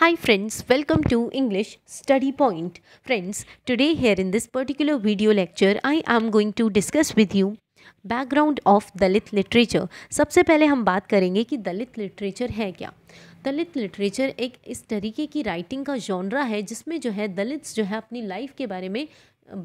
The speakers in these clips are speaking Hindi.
Hi friends, welcome to English Study Point. Friends, today here in this particular video lecture, I am going to discuss with you background of Dalit literature सबसे पहले हम बात करेंगे कि दलित लिटरेचर है क्या दलित लिटरेचर एक इस तरीके की राइटिंग का जॉनरा है जिसमें जो है दलित जो है अपनी लाइफ के बारे में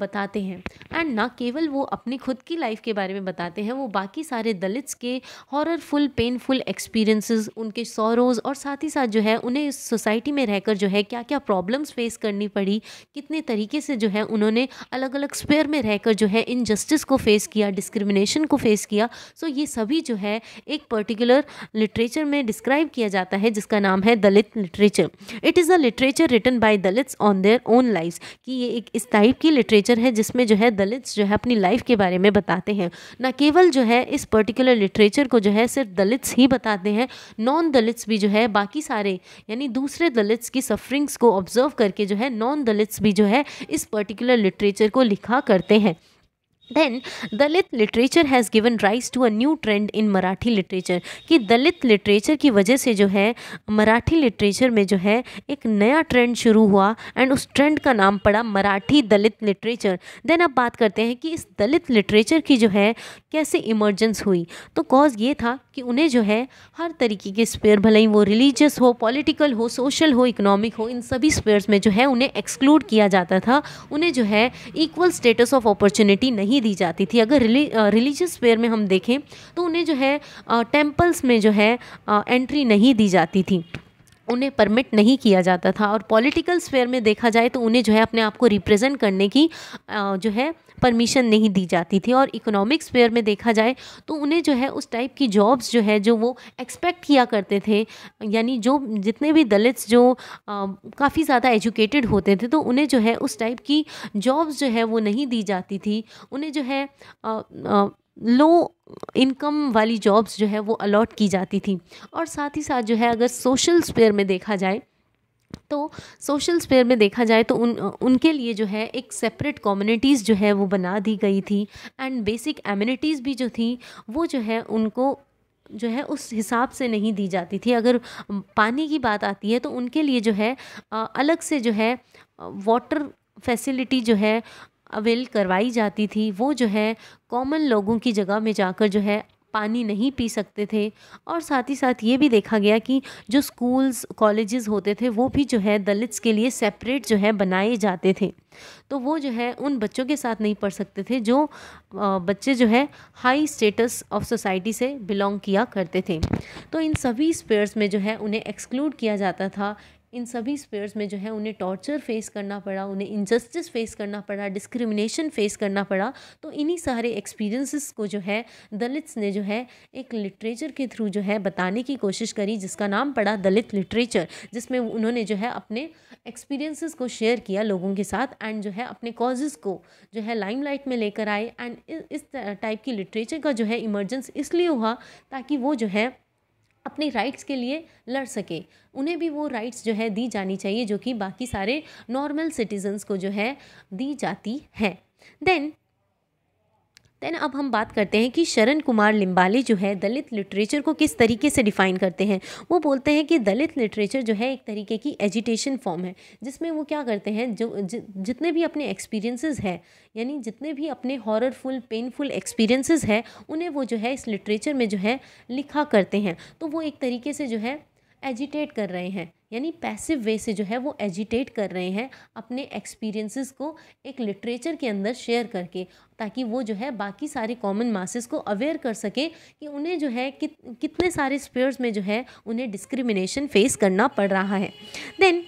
बताते हैं एंड ना केवल वो अपने खुद की लाइफ के बारे में बताते हैं वो बाकी सारे दलित्स के हॉररफुल पेनफुल एक्सपीरियंसेस उनके सौरोज़ और साथ ही साथ जो है उन्हें इस सोसाइटी में रहकर जो है क्या क्या प्रॉब्लम्स फेस करनी पड़ी कितने तरीके से जो है उन्होंने अलग अलग स्पेयर में रहकर जो है इनजस्टिस को फेस किया डिस्क्रिमिनेशन को फेस किया सो ये सभी जो है एक पर्टिकुलर लिटरेचर में डिस्क्राइब किया जाता है जिसका नाम है Dalit literature it is a literature written by Dalits on their own life कि ये एक इस टाइप की लिटरेचर लिटरेचर है जिसमें जो है दलित जो है अपनी लाइफ के बारे में बताते हैं ना केवल जो है इस पर्टिकुलर लिटरेचर को जो है सिर्फ दलित्स ही बताते हैं नॉन दलित्स भी जो है बाकी सारे यानी दूसरे दलित्स की सफरिंग्स को ऑब्जर्व करके जो है नॉन दलित्स भी जो है इस पर्टिकुलर लिटरेचर को लिखा करते हैं then Dalit literature has given rise to a new trend in Marathi literature कि दलित लिटरेचर की वजह से जो है मराठी लिटरेचर में जो है एक नया ट्रेंड शुरू हुआ एंड उस ट्रेंड का नाम पड़ा मराठी दलित लिटरेचर देन अब बात करते हैं कि इस दलित लिटरेचर की जो है कैसे इमरजेंस हुई तो कॉज ये था कि उन्हें जो है हर तरीके के स्पेयर भले ही वो रिलीजियस हो पॉलिटिकल हो सोशल हो इकोनॉमिक हो इन सभी स्पेयर्स में जो है उन्हें एक्सक्लूड किया जाता था उन्हें जो है इक्वल स्टेटस ऑफ अपॉर्चुनिटी नहीं नहीं दी जाती थी अगर रिलीजियस वेयर में हम देखें तो उन्हें जो है टेम्पल्स में जो है एंट्री नहीं दी जाती थी उन्हें परमिट नहीं किया जाता था और पॉलिटिकल स्फेयर में देखा जाए तो उन्हें जो है अपने आप को रिप्रेजेंट करने की जो है परमिशन नहीं दी जाती थी और इकोनॉमिक स्फेयर में देखा जाए तो उन्हें जो है उस टाइप की जॉब्स जो है जो वो एक्सपेक्ट किया करते थे यानी जो जितने भी दलित्स जो काफ़ी ज़्यादा एजुकेटेड होते थे तो उन्हें जो है उस टाइप की जॉब्स जो है वो नहीं दी जाती थी उन्हें जो है लो इनकम वाली जॉब्स जो है वो अलॉट की जाती थी और साथ ही साथ जो है अगर सोशल स्पेयर में देखा जाए तो सोशल स्पेयर में देखा जाए तो उन उनके लिए जो है एक सेपरेट कम्युनिटीज़ जो है वो बना दी गई थी एंड बेसिक एम्यूनिटीज़ भी जो थी वो जो है उनको जो है उस हिसाब से नहीं दी जाती थी अगर पानी की बात आती है तो उनके लिए जो है अलग से जो है वाटर फैसिलिटी जो है अवेल करवाई जाती थी वो जो है कॉमन लोगों की जगह में जाकर जो है पानी नहीं पी सकते थे और साथ ही साथ ये भी देखा गया कि जो स्कूल्स कॉलेजेस होते थे वो भी जो है दलित्स के लिए सेपरेट जो है बनाए जाते थे तो वो जो है उन बच्चों के साथ नहीं पढ़ सकते थे जो बच्चे जो है हाई स्टेटस ऑफ सोसाइटी से बिलोंग किया करते थे तो इन सभी स्पेयर्स में जो है उन्हें एक्सक्लूड किया जाता था इन सभी स्पेयर्स में जो है उन्हें टॉर्चर फेस करना पड़ा उन्हें इनजस्टिस फेस करना पड़ा डिस्क्रिमिनेशन फेस करना पड़ा तो इन्हीं सारे एक्सपीरियंसेस को जो है दलित्स ने जो है एक लिटरेचर के थ्रू जो है बताने की कोशिश करी जिसका नाम पड़ा दलित लिटरेचर जिसमें उन्होंने जो है अपने एक्सपीरियंसिस को शेयर किया लोगों के साथ एंड जो है अपने कॉजेज़ को जो है लाइम में लेकर आए एंड इस टाइप की लिटरेचर का जो है इमरजेंस इसलिए हुआ ताकि वो जो है अपने राइट्स के लिए लड़ सके उन्हें भी वो राइट्स जो है दी जानी चाहिए जो कि बाकी सारे नॉर्मल सिटीजन्स को जो है दी जाती है देन देन अब हम बात करते हैं कि शरण कुमार लिम्बाले जो है दलित लिटरेचर को किस तरीके से डिफ़ाइन करते हैं वो बोलते हैं कि दलित लिटरेचर जो है एक तरीके की एजिटेशन फॉर्म है जिसमें वो क्या करते हैं जो जि, जितने भी अपने एक्सपीरियंसेस हैं यानी जितने भी अपने हॉररफुल पेनफुल एक्सपीरियंसेस हैं उन्हें वो जो है इस लिटरेचर में जो है लिखा करते हैं तो वो एक तरीके से जो है एजिटेट कर रहे हैं यानी पैसिव वे से जो है वो एजिटेट कर रहे हैं अपने एक्सपीरियंसेस को एक लिटरेचर के अंदर शेयर करके ताकि वो जो है बाकी सारे कॉमन मासेस को अवेयर कर सके कि उन्हें जो है कि, कितने सारे स्पेयर्स में जो है उन्हें डिस्क्रिमिनेशन फेस करना पड़ रहा है then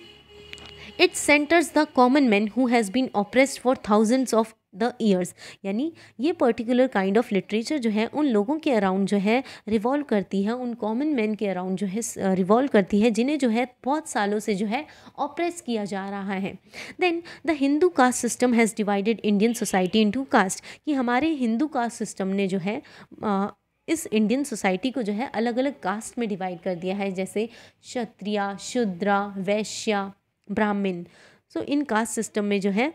its centres the common man who has been oppressed for thousands of the years यानी ये पर्टिकुलर काइंड ऑफ लिटरेचर जो है उन लोगों के अराउंड जो है रिवॉल्व करती है उन कॉमन मैन के अराउंड जो है रिवॉल्व uh, करती है जिन्हें जो है बहुत सालों से जो है ऑप्रेस किया जा रहा है then the Hindu caste system has divided Indian society into caste कि हमारे हिंदू कास्ट सिस्टम ने जो है आ, uh, इस इंडियन सोसाइटी को जो है अलग अलग कास्ट में डिवाइड कर दिया है जैसे क्षत्रिया शुद्रा वैश्या ब्राह्मण सो इन कास्ट सिस्टम में जो है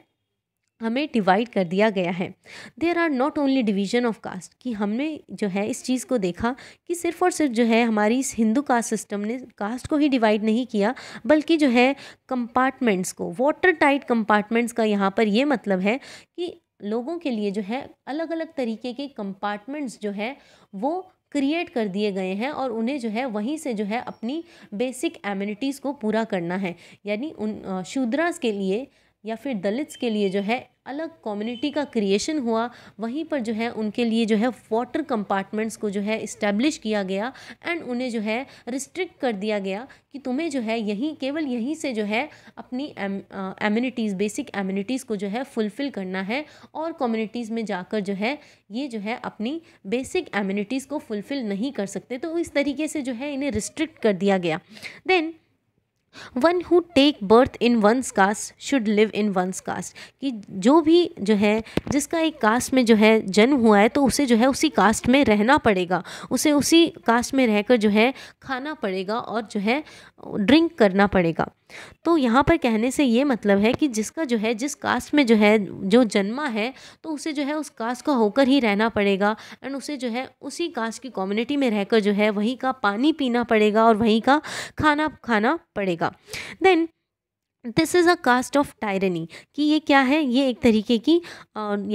हमें डिवाइड कर दिया गया है there are not only division of caste कि हमने जो है इस चीज़ को देखा कि सिर्फ और सिर्फ जो है हमारी इस हिंदू कास्ट सिस्टम ने कास्ट को ही डिवाइड नहीं किया बल्कि जो है कंपार्टमेंट्स को वाटर टाइट कंपार्टमेंट्स का यहाँ पर ये मतलब है कि लोगों के लिए जो है अलग अलग तरीके के कंपार्टमेंट्स जो है वो क्रिएट कर दिए गए हैं और उन्हें जो है वहीं से जो है अपनी बेसिक एम्यूनिटीज़ को पूरा करना है यानी उन शूद्रास के लिए या फिर दलित्स के लिए जो है अलग कम्युनिटी का क्रिएशन हुआ वहीं पर जो है उनके लिए जो है वाटर कंपार्टमेंट्स को जो है इस्टेब्लिश किया गया एंड उन्हें जो है रिस्ट्रिक्ट कर दिया गया कि तुम्हें जो है यहीं केवल यहीं से जो है अपनी एम्यूनिटीज़ बेसिक एम्यूनिटीज़ को जो है फुलफ़िल करना है और कम्युनिटीज़ में जाकर जो है ये जो है अपनी बेसिक एम्यूनिटीज़ को फुलफ़िल नहीं कर सकते तो इस तरीके से जो है इन्हें रिस्ट्रिक्ट कर दिया गया then one who take birth in one's caste should live in one's caste कि जो भी जो है जिसका एक कास्ट में जो है जन्म हुआ है तो उसे जो है उसी कास्ट में रहना पड़ेगा उसे उसी कास्ट में रहकर जो है खाना पड़ेगा और जो है ड्रिंक करना पड़ेगा तो यहाँ पर कहने से ये मतलब है कि जिसका जो है जिस कास्ट में जो है जो जन्मा है तो उसे जो है उस कास्ट का होकर ही रहना पड़ेगा एंड उसे जो है उसी कास्ट की कम्युनिटी में रहकर जो है वहीं का पानी पीना पड़ेगा और वहीं का खाना खाना पड़ेगा then this is a caste of tyranny कि ये क्या है ये एक तरीके की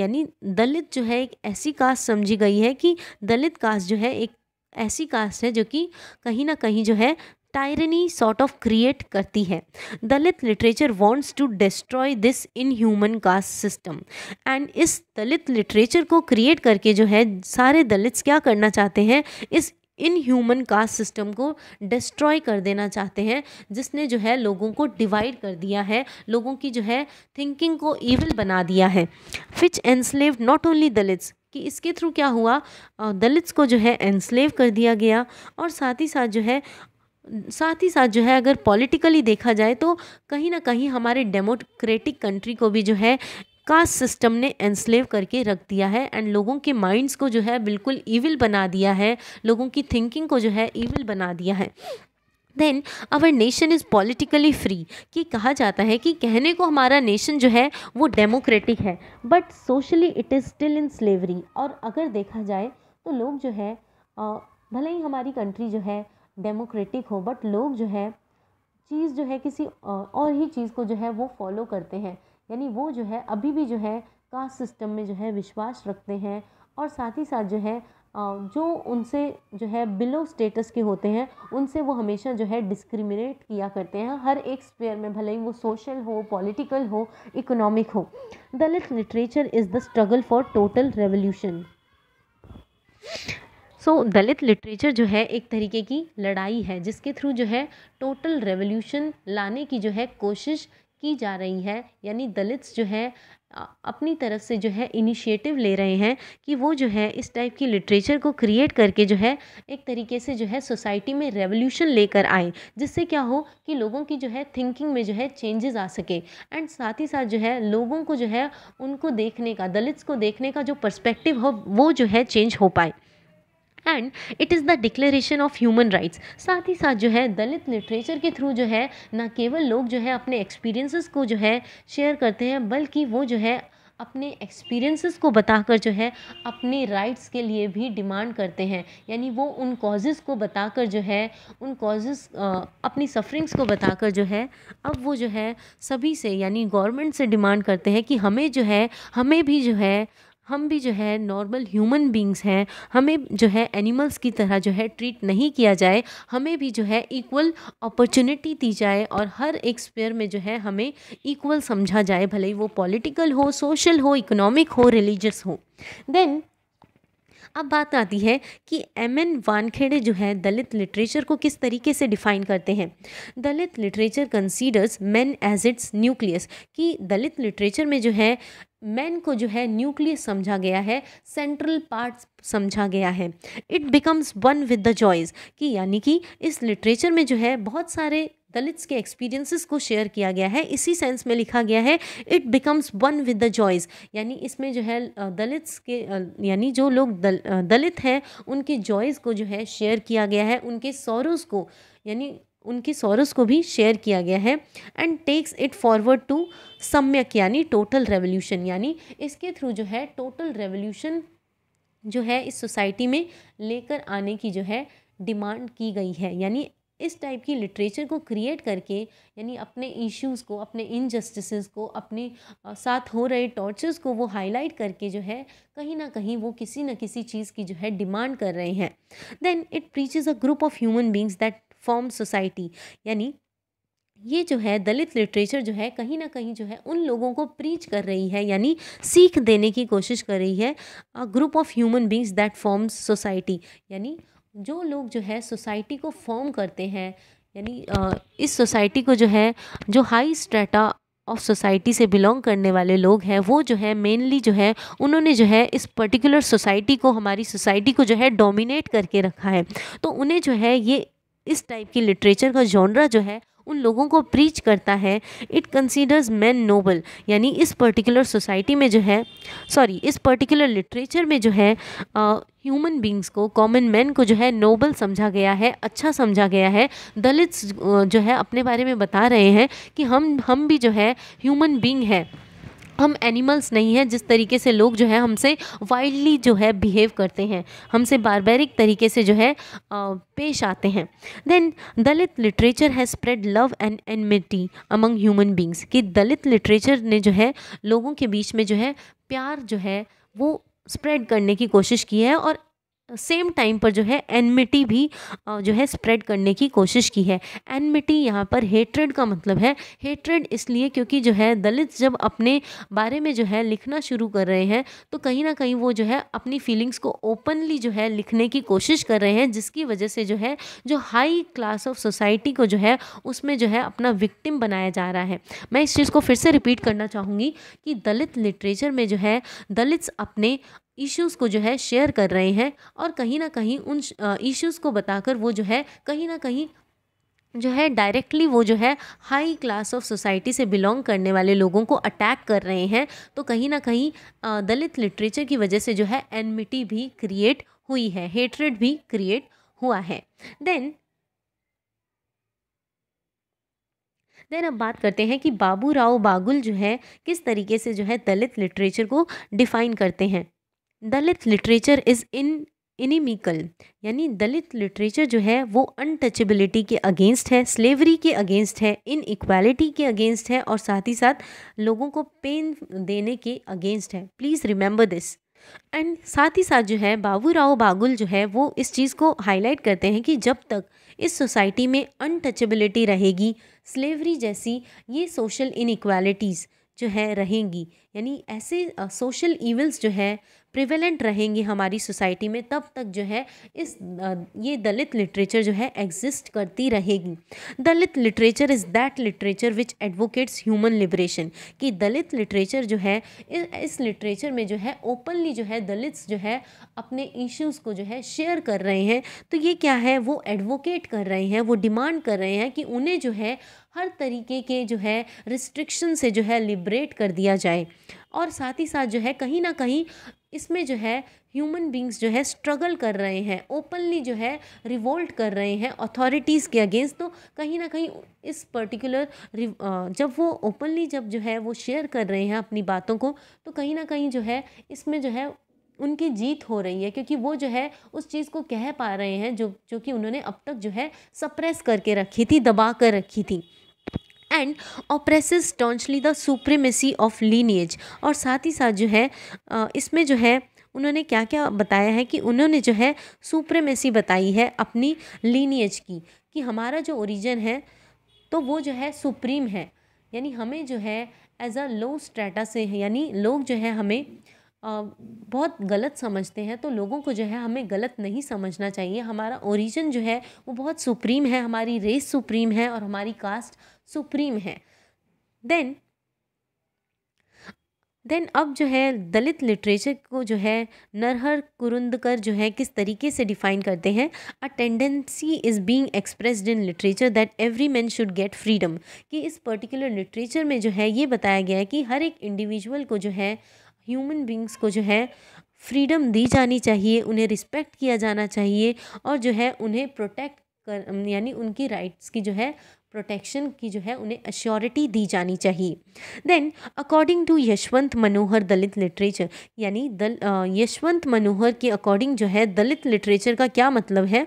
यानी दलित जो है एक ऐसी कास्ट समझी गई है कि दलित कास्ट जो है एक ऐसी कास्ट है जो कि कहीं ना कहीं जो है टायरनी सॉर्ट ऑफ क्रिएट करती है Dalit literature wants to destroy this inhuman caste system and इस दलित लिटरेचर को क्रिएट करके जो है सारे दलित्स क्या करना चाहते हैं इस इन ह्यूमन कास्ट सिस्टम को डिस्ट्रॉय कर देना चाहते हैं जिसने जो है लोगों को डिवाइड कर दिया है लोगों की जो है थिंकिंग को ईवल बना दिया है which enslave not only Dalits कि इसके थ्रू क्या हुआ दलित्स को जो है एनस्लेव कर दिया गया और साथ ही साथ जो है साथ ही साथ जो है अगर पॉलिटिकली देखा जाए तो कहीं ना कहीं हमारे डेमोक्रेटिक कंट्री को भी जो है कास्ट सिस्टम ने एनस्लेव करके रख दिया है एंड लोगों के माइंड्स को जो है बिल्कुल ईविल बना दिया है लोगों की थिंकिंग को जो है ईविल बना दिया है then our nation is politically free कि कहा जाता है कि कहने को हमारा नेशन जो है वो डेमोक्रेटिक है but socially it is still in slavery और अगर देखा जाए तो लोग जो है भले ही हमारी कंट्री जो है डेमोक्रेटिक हो बट लोग जो है चीज़ जो है किसी और ही चीज़ को जो है वो फॉलो करते हैं यानी वो जो है अभी भी जो है कास्ट सिस्टम में जो है विश्वास रखते हैं और साथ ही साथ जो है जो उनसे जो है बिलो स्टेटस के होते हैं उनसे वो हमेशा जो है डिस्क्रिमिनेट किया करते हैं हर एक स्पेयर में भले ही वो सोशल हो पॉलिटिकल हो इकोनॉमिक हो Dalit literature is the struggle for total revolution so so, Dalit literature जो है एक तरीके की लड़ाई है जिसके थ्रू जो है टोटल रेवोल्यूशन लाने की जो है कोशिश की जा रही है यानी दलित्स जो है अपनी तरफ से जो है इनिशिएटिव ले रहे हैं कि वो जो है इस टाइप की लिटरेचर को क्रिएट करके जो है एक तरीके से जो है सोसाइटी में रेवोल्यूशन लेकर आए जिससे क्या हो कि लोगों की जो है थिंकिंग में जो है चेंजेस आ सके एंड साथ ही साथ जो है लोगों को जो है उनको देखने का दलित्स को देखने का जो पर्सपेक्टिव हो वो जो है चेंज हो पाए and it is the declaration of human rights साथ ही साथ जो है दलित लिटरेचर के थ्रू जो है ना केवल लोग जो है अपने एक्सपीरियंसेस को जो है शेयर करते हैं बल्कि वो जो है अपने एक्सपीरियंसेस को बताकर जो है अपने राइट्स के लिए भी डिमांड करते हैं यानी वो उन कॉजेज़ को बताकर जो है उन कॉजेज़ अपनी सफरिंग्स को बताकर जो है अब वो जो है सभी से यानी गवर्नमेंट से डिमांड करते हैं कि हमें जो है हमें भी जो है हम भी जो है नॉर्मल ह्यूमन बींग्स हैं हमें जो है एनिमल्स की तरह जो है ट्रीट नहीं किया जाए हमें भी जो है इक्वल अपॉर्चुनिटी दी जाए और हर एक स्पेयर में जो है हमें इक्वल समझा जाए भले ही वो पॉलिटिकल हो सोशल हो इकोनॉमिक हो रिलीजियस हो देन अब बात आती है कि एम एन वानखेड़े जो है दलित लिटरेचर को किस तरीके से डिफाइन करते हैं Dalit literature considers man as its nucleus कि दलित लिटरेचर में जो है मैन को जो है न्यूक्लियस समझा गया है सेंट्रल पार्ट समझा गया है it becomes one with the choice कि यानी कि इस लिटरेचर में जो है बहुत सारे दलित्स के एक्सपीरियंसेस को शेयर किया गया है इसी सेंस में लिखा गया है it becomes one with the joys यानी इसमें जो है दलित्स के यानी जो लोग दल, दलित हैं उनके जॉयज़ को जो है शेयर किया गया है उनके सौरस को यानी उनके सौरस को भी शेयर किया गया है and takes it forward to samyak यानी टोटल रेवोल्यूशन यानी इसके थ्रू जो है टोटल रेवोल्यूशन जो है इस सोसाइटी में लेकर आने की जो है डिमांड की गई है यानी इस टाइप की लिटरेचर को क्रिएट करके यानी अपने इश्यूज़ को अपने इनजस्टिसेस को अपने साथ हो रहे टॉर्चर्स को वो हाईलाइट करके जो है कहीं ना कहीं वो किसी न किसी चीज़ की जो है डिमांड कर रहे हैं then it preaches a group of human beings that form society यानी ये जो है दलित लिटरेचर जो है कहीं ना कहीं जो है उन लोगों को प्रीच कर रही है यानी सीख देने की कोशिश कर रही है a group of human beings that forms society यानी जो लोग जो है सोसाइटी को फॉर्म करते हैं यानी इस सोसाइटी को जो है जो हाई स्ट्रेटा ऑफ सोसाइटी से बिलोंग करने वाले लोग हैं वो जो है मेनली जो है उन्होंने जो है इस पर्टिकुलर सोसाइटी को हमारी सोसाइटी को जो है डोमिनेट करके रखा है तो उन्हें जो है ये इस टाइप की लिटरेचर का जॉनरा जो है उन लोगों को प्रीच करता है इट कंसीडर्स मैन नोबल यानी इस पर्टिकुलर सोसाइटी में जो है सॉरी इस पर्टिकुलर लिटरेचर में जो है ह्यूमन बींग्स को कॉमन मैन को जो है नोबल समझा गया है अच्छा समझा गया है दलित जो है अपने बारे में बता रहे हैं कि हम हम भी जो है ह्यूमन बींग है हम एनिमल्स नहीं हैं जिस तरीके से लोग जो है हमसे वाइल्डली जो है बिहेव करते हैं हमसे बारबेरिक तरीके से जो है पेश आते हैं then Dalit literature has spread love and enmity among human beings कि दलित लिटरेचर ने जो है लोगों के बीच में जो है प्यार जो है वो स्प्रेड करने की कोशिश की है और सेम टाइम पर जो है एनमिटी भी जो है स्प्रेड करने की कोशिश की है एनमिटी यहाँ पर हेट्रेड का मतलब है हेट्रेड इसलिए क्योंकि जो है दलित जब अपने बारे में जो है लिखना शुरू कर रहे हैं तो कहीं ना कहीं वो जो है अपनी फीलिंग्स को ओपनली जो है लिखने की कोशिश कर रहे हैं जिसकी वजह से जो है जो हाई क्लास ऑफ सोसाइटी को जो है उसमें जो है अपना विक्टिम बनाया जा रहा है मैं इस चीज़ को फिर से रिपीट करना चाहूँगी कि दलित लिटरेचर में जो है दलित्स अपने इश्यूज़ को जो है शेयर कर रहे हैं और कहीं ना कहीं उन इश्यूज़ को बताकर वो जो है कहीं ना कहीं जो है डायरेक्टली वो जो है हाई क्लास ऑफ सोसाइटी से बिलोंग करने वाले लोगों को अटैक कर रहे हैं तो कहीं ना कहीं दलित लिटरेचर की वजह से जो है एनमिटी भी क्रिएट हुई है हेटरेड भी क्रिएट हुआ है देन देन अब बात करते हैं कि बाबू राव बागुल जो है किस तरीके से जो है दलित लिटरेचर को डिफाइन करते हैं Dalit literature is in inimical यानी दलित लिटरेचर जो है वो अनटचेबिलिटी के अगेंस्ट है स्लेवरी के अगेंस्ट है इन इक्वालिटी के अगेंस्ट है और साथ ही साथ लोगों को पेन देने के अगेंस्ट है प्लीज़ रिमेंबर दिस एंड साथ ही साथ जो है बाबू राव बागुल जो है वो इस चीज़ को हाईलाइट करते हैं कि जब तक इस सोसाइटी में अनटचेबिलिटी रहेगी स्लेवरी जैसी ये सोशल इनक्वालिटीज़ जो है रहेंगी यानी ऐसे सोशल इवेंट्स जो है प्रिवेलेंट रहेंगी हमारी सोसाइटी में तब तक जो है इस ये दलित लिटरेचर जो है एग्जिस्ट करती रहेगी Dalit literature is that literature which advocates human liberation कि दलित लिटरेचर जो है इस लिटरेचर में जो है ओपनली जो है दलित्स जो है अपने इश्यूज़ को जो है शेयर कर रहे हैं तो ये क्या है वो एडवोकेट कर रहे हैं वो डिमांड कर रहे हैं कि उन्हें जो है हर तरीके के जो है रिस्ट्रिक्शन से जो है लिबरेट कर दिया जाए और साथ ही साथ जो है कहीं ना कहीं इसमें जो है ह्यूमन बींग्स जो है स्ट्रगल कर रहे हैं ओपनली जो है रिवोल्ट कर रहे हैं अथॉरिटीज़ के अगेंस्ट तो कहीं ना कहीं इस पर्टिकुलर जब वो ओपनली जब जो है वो शेयर कर रहे हैं अपनी बातों को तो कहीं ना कहीं जो है इसमें जो है उनकी जीत हो रही है क्योंकि वो जो है उस चीज़ को कह पा रहे हैं जो जो कि उन्होंने अब तक जो है सप्रेस करके रखी थी दबा कर रखी थी and oppress staunchly the supremacy of lineage और साथ ही साथ जो है इसमें जो है उन्होंने क्या क्या बताया है कि उन्होंने जो है सुप्रेमेसी बताई है अपनी लीनियज की कि हमारा जो ओरिजिन है तो वो जो है सुप्रीम है यानी हमें जो है एज अ लो स्ट्रेटा से यानी लोग जो है हमें बहुत गलत समझते हैं तो लोगों को जो है हमें गलत नहीं समझना चाहिए हमारा ओरिजिन जो है वो बहुत सुप्रीम है हमारी रेस सुप्रीम है और हमारी कास्ट सुप्रीम है देन देन अब जो है दलित लिटरेचर को जो है नरहर कुरुंदकर जो है किस तरीके से डिफाइन करते हैं a tendency is being expressed in literature that every man should get freedom कि इस पर्टिकुलर लिटरेचर में जो है ये बताया गया है कि हर एक इंडिविजुअल को जो है ह्यूमन बींग्स को जो है फ्रीडम दी जानी चाहिए उन्हें रिस्पेक्ट किया जाना चाहिए और जो है उन्हें प्रोटेक्ट कर यानी उनकी राइट्स की जो है प्रोटेक्शन की जो है उन्हें अश्योरिटी दी जानी चाहिए then according to Yashwant Manohar Dalit literature यानी दल यशवंत मनोहर के अकॉर्डिंग जो है दलित लिटरेचर का क्या मतलब है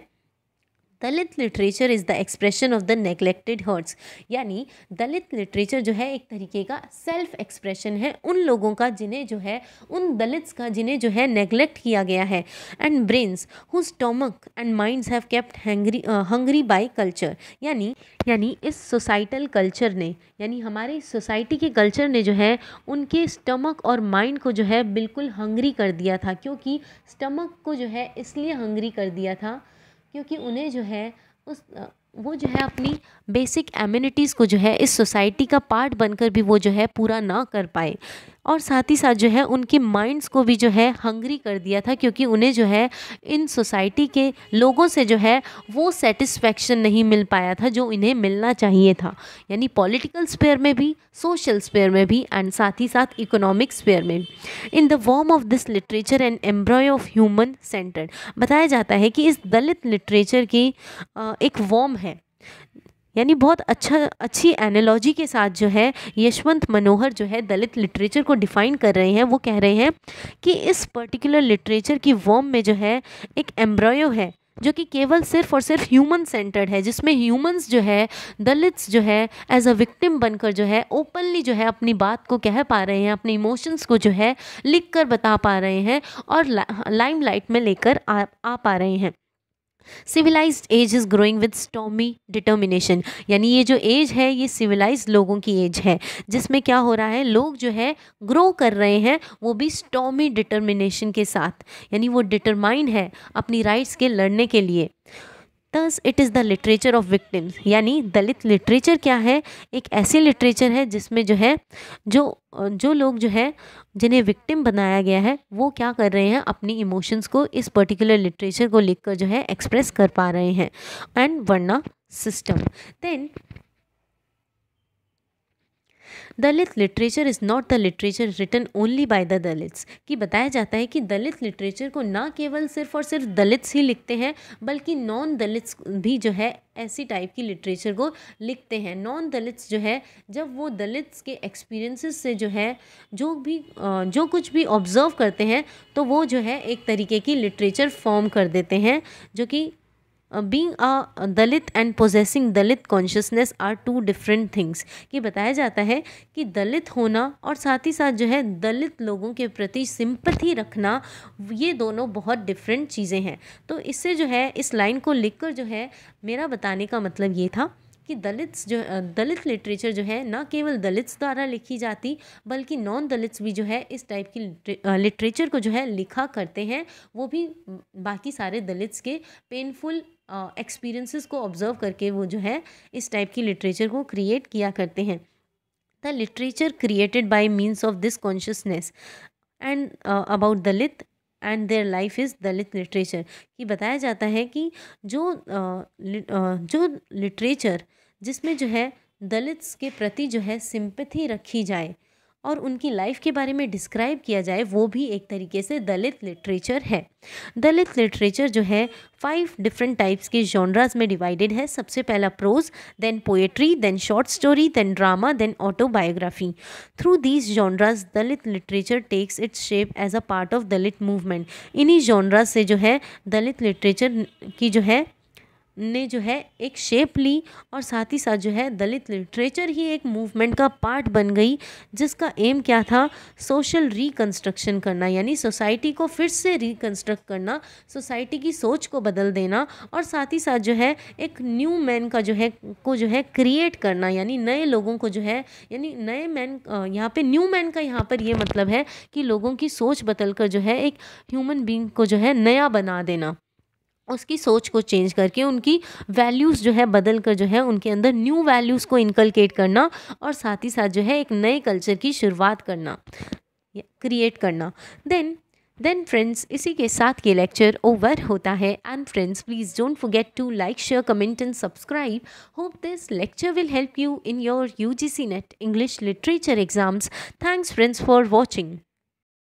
Dalit literature is the expression of the neglected hearts यानी दलित लिटरेचर जो है एक तरीके का सेल्फ एक्सप्रेशन है उन लोगों का जिन्हें जो है उन दलित्स का जिन्हें जो है नेगलेक्ट किया गया है and brains who stomach and minds have kept hungry hungry by culture यानी यानी इस सोसाइटल कल्चर ने यानी हमारे सोसाइटी के कल्चर ने जो है उनके स्टमक और माइंड को जो है बिल्कुल हंग्री कर दिया था क्योंकि स्टमक को जो है इसलिए हंग्री कर दिया था क्योंकि उन्हें जो है उस वो जो है अपनी बेसिक एम्यूनिटीज़ को जो है इस सोसाइटी का पार्ट बनकर भी वो जो है पूरा ना कर पाए और साथ ही साथ जो है उनके माइंड्स को भी जो है हंग्री कर दिया था क्योंकि उन्हें जो है इन सोसाइटी के लोगों से जो है वो सेटिस्फेक्शन नहीं मिल पाया था जो इन्हें मिलना चाहिए था यानी पॉलिटिकल स्पेयर में भी सोशल स्पेयर में भी एंड साथ ही साथ इकोनॉमिक स्पेयर में in the warm of this literature and embryo of human centred बताया जाता है कि इस दलित लिटरेचर की एक वॉर्म है यानी बहुत अच्छा अच्छी एनालॉजी के साथ जो है यशवंत मनोहर जो है दलित लिटरेचर को डिफ़ाइन कर रहे हैं वो कह रहे हैं कि इस पर्टिकुलर लिटरेचर की वॉम में जो है एक एम्ब्रॉयो है जो कि केवल सिर्फ और सिर्फ ह्यूमन सेंटर्ड है जिसमें ह्यूमंस जो है दलित्स जो है एज अ विक्टिम बनकर जो है ओपनली जो है अपनी बात को कह पा रहे हैं अपने इमोशंस को जो है लिख कर बता पा रहे हैं और ला, लाइमलाइट में लेकर आ, आ पा रहे हैं civilize as is growing with stormy determination यानी ये जो एज है ये सिविलाइज लोगों की एज है जिसमें क्या हो रहा है लोग जो है ग्रो कर रहे हैं वो भी स्टोमी डिटर्मिनेशन के साथ यानी वो डिटरमाइन है अपनी राइट्स के लड़ने के लिए thus it is the literature of victims यानी दलित लिटरेचर क्या है एक ऐसी लिटरेचर है जिसमें जो है जो जो लोग जो है जिन्हें विक्टिम बनाया गया है वो क्या कर रहे हैं अपनी इमोशंस को इस पर्टिकुलर लिटरेचर को लिखकर जो है एक्सप्रेस कर पा रहे हैं and varna system then Dalit literature is not the literature written only by the Dalits कि बताया जाता है कि दलित लिटरेचर को ना केवल सिर्फ और सिर्फ दलित्स ही लिखते हैं बल्कि नॉन दलित्स भी जो है ऐसी टाइप की लिटरेचर को लिखते हैं नॉन दलित्स जो है जब वो दलित्स के एक्सपीरियंसेस से जो है जो भी जो कुछ भी ऑब्ज़र्व करते हैं तो वो जो है एक तरीके की लिटरेचर फॉर्म कर देते हैं जो कि being a Dalit and possessing Dalit consciousness are two different things ये बताया जाता है कि दलित होना और साथ ही साथ जो है दलित लोगों के प्रति सिंपथी रखना ये दोनों बहुत डिफरेंट चीज़ें हैं तो इससे जो है इस लाइन को लिखकर जो है मेरा बताने का मतलब ये था कि दलित्स जो दलित लिटरेचर जो है ना केवल दलित्स द्वारा लिखी जाती बल्कि नॉन दलित्स भी जो है इस टाइप की लिटरेचर को जो है लिखा करते हैं वो भी बाकी सारे दलित्स के पेनफुल एक्सपीरियंसेस को ऑब्जर्व करके वो जो है इस टाइप की लिटरेचर को क्रिएट किया करते हैं the literature created by means of this consciousness and about Dalit and their life is Dalit literature कि बताया जाता है कि जो आ, लि, आ, जो लिटरेचर जिसमें जो है दलित्स के प्रति जो है सिंपथी रखी जाए और उनकी लाइफ के बारे में डिस्क्राइब किया जाए वो भी एक तरीके से दलित लिटरेचर है दलित लिटरेचर जो है फाइव डिफरेंट टाइप्स के जॉनराज में डिवाइडेड है सबसे पहला prose then poetry then short story then drama then autobiography through these genres Dalit literature takes its shape as a part of Dalit movement इन्हीं जॉनराज से जो है दलित लिटरेचर की जो है ने जो है एक शेप ली और साथ ही साथ जो है दलित लिटरेचर ही एक मूवमेंट का पार्ट बन गई जिसका एम क्या था सोशल रिकन्स्ट्रक्शन करना यानी सोसाइटी को फिर से रिकन्स्ट्रक्ट करना सोसाइटी की सोच को बदल देना और साथ ही साथ जो है एक न्यू मैन का जो है को जो है क्रिएट करना यानी नए लोगों को जो है यानी नए मैन यहाँ पर न्यू मैन का यहाँ पर यह मतलब है कि लोगों की सोच बदल कर जो है एक ह्यूमन बींग को जो है नया बना देना उसकी सोच को चेंज करके उनकी वैल्यूज़ जो है बदल कर जो है उनके अंदर न्यू वैल्यूज़ को इनकलकेट करना और साथ ही साथ जो है एक नए कल्चर की शुरुआत करना क्रिएट करना देन देन फ्रेंड्स इसी के साथ ये लेक्चर ओवर होता है and friends please don't forget to like share comment and subscribe hope this lecture will help you in your U G C NET English literature exams thanks friends for watching